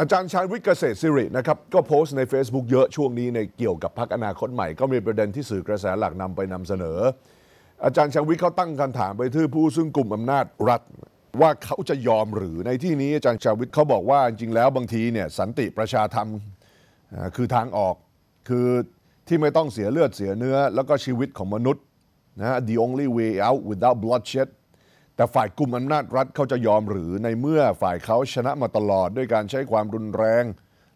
อาจารย์ชายวิทย์เกษตรสิรินะครับก็โพสต์ใน Facebook เยอะช่วงนี้ในเกี่ยวกับพักอนาคตใหม่ก็มีประเด็นที่สื่อกระแสหลักนำไปนำเสนอ อาจารย์ชายวิทย์เขาตั้งคำถามไปที่ผู้ซึ่งกลุ่มอำนาจรัฐว่าเขาจะยอมหรือในที่นี้อาจารย์ชายวิทย์เขาบอกว่า จริงแล้วบางทีเนี่ยสันติประชาธรรมคือทางออก คือที่ไม่ต้องเสียเลือดเสียเนื้อแล้วก็ชีวิตของมนุษย์นะ the only way out without bloodshed แต่ฝ่ายกลุ่มอำนาจรัฐเขาจะยอมหรือ ในเมื่อฝ่ายเขาชนะมาตลอด ด้วยการใช้ความรุนแรง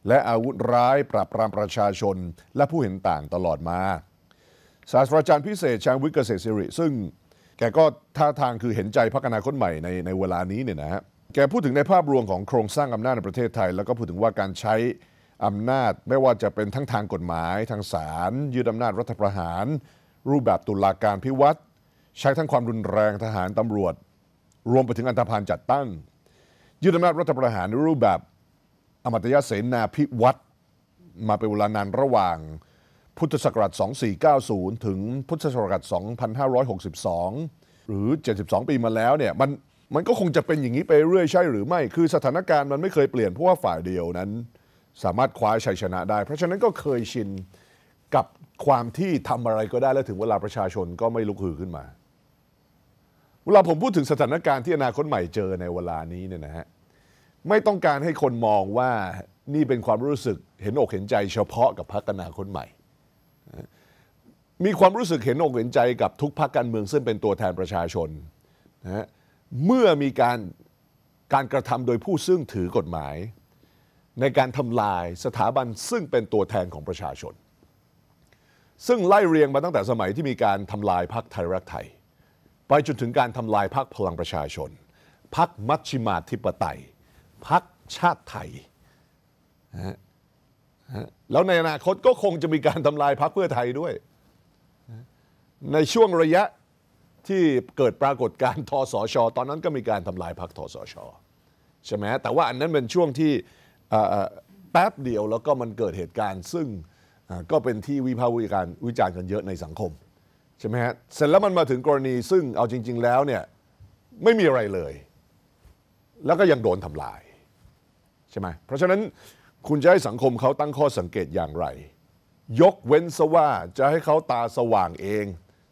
และอาวุธร้ายปราบปรามประชาชนและผู้เห็นต่างตลอดมาศาสตราจารย์พิเศษชางวิกเกษตรสิริซึ่งแกก็ท่าทางคือเห็นใจพักอนาคตใหม่ในในเวลานี้เนี่ยนะฮะแกพูดถึงในภาพรวมของโครงสร้างอำนาจในประเทศไทย แล้วก็พูดถึงว่าการใช้อำนาจไม่ว่าจะเป็นทั้งทางกฎหมายทางศาลยึดอำนาจรัฐประหาร รูปแบบตุลาการพิวัตรใช้ทั้งความรุนแรงทหารตำรวจรวมไปถึงอันธพาลจัดตั้งยึดอำนาจรัฐประหารในรูปแบบ อมตยเสนาพิวัตรมาเป็นเวลานานระหว่างพุทธศักราช 2490 ถึงพุทธศักราช 2562 หรือ 72 ปีมาแล้วเนี่ยมันมันก็คงจะเป็นอย่างนี้ไปเรื่อยใช่หรือไม่คือสถานการณ์มันไม่เคยเปลี่ยนเพราะว่าฝ่ายเดียวนั้นสามารถคว้าชัยชนะได้ เพราะฉะนั้นก็เคยชินกับความที่ทำอะไรก็ได้แล้วถึงเวลาประชาชนก็ไม่ลุกฮือขึ้นมาเวลาผมพูดถึงสถานการณ์ที่อนาคตใหม่เจอในเวลานี้เนี่ยนะฮะไม่ต้องการให้คนมองว่านี่เป็นความรู้สึกเห็นอกเห็นใจเฉพาะกับพรรคอนาคตใหม่ มีความรู้สึกเห็นอกเห็นใจกับทุกพรรคการเมืองซึ่งเป็นตัวแทนประชาชนนะฮะเมื่อมีการการกระทำโดยผู้ซึ่งถือกฎหมาย ในการทำลายสถาบันซึ่งเป็นตัวแทนของประชาชน ซึ่งไล่เรียงมาตั้งแต่สมัยที่มีการทำลายพรรคไทยรักไทยไปจนถึงการทำลายพรรคพลังประชาชน พรรคมัชชิมาธิปไตยพรรคชาติไทยแล้วในอนาคตก็คงจะมีการทำลายพรรคเพื่อไทยด้วยในช่วงระยะที่เกิดปรากฏการณ์ทสช ตอนนั้นก็มีการทำลายพรรคทสชใช่ไหมแต่ว่าอันนั้นเป็นช่วงที่แป๊บเดียวแล้วก็มันเกิดเหตุการณ์ ซึ่งก็เป็นที่วิพากษ์วิจารณ์กันเยอะในสังคมใช่ไหมฮะเสร็จแล้วมันมาถึงกรณีซึ่งเอาจริง ๆ แล้วเนี่ยไม่มีอะไรเลย แล้วก็ยังโดนทำลายใช่ไหมเพราะฉะนั้นคุณจะให้สังคมเขาตั้งข้อสังเกตอย่างไร ยกเว้นซะว่าจะให้เขาตาสว่างเอง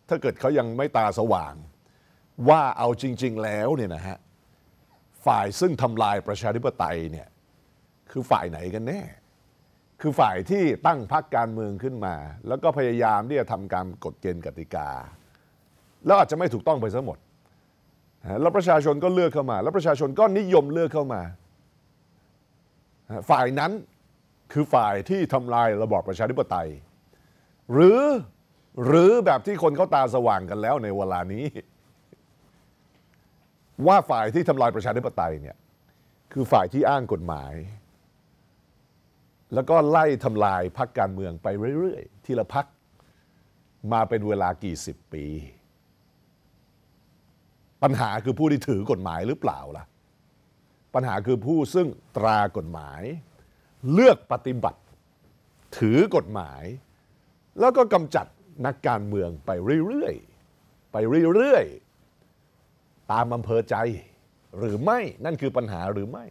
ถ้าเกิดเขายังไม่ตาสว่าง ว่าเอาจริงๆ แล้วเนี่ยนะฮะฝ่ายซึ่งทำลายประชาธิปไตยเนี่ยคือฝ่ายไหนกันแน่คือฝ่ายที่ตั้งพรรคการเมืองขึ้นมา แล้วก็พยายามที่จะทำการกฎเกณฑ์กติกา แล้วอาจจะไม่ถูกต้องไปซะหมดแล้วประชาชนก็เลือกเข้ามา แล้วประชาชนก็นิยมเลือกเข้ามา ฝ่ายนั้นคือฝ่ายที่ทำลายระบอบประชาธิปไตย หรือหรือแบบที่คนเขาตาสว่างกันแล้วในเวลานี้ ว่าฝ่ายที่ทำลายประชาธิปไตยเนี่ยคือฝ่ายที่อ้างกฎหมายแล้วก็ไล่ทำลายพักการเมืองไปเรื่อยๆ ทีละพักมาเป็นเวลากี่สิบปี ปัญหาคือผู้ที่ถือกฎหมายหรือเปล่าล่ะปัญหาคือผู้ซึ่งตรากฎหมาย เลือกปฏิบัติ ถือกฎหมาย แล้วก็กำจัดนักการเมืองไปเรื่อยๆ ไปเรื่อยๆ ตามอำเภอใจหรือไม่ นั่นคือปัญหาหรือไม่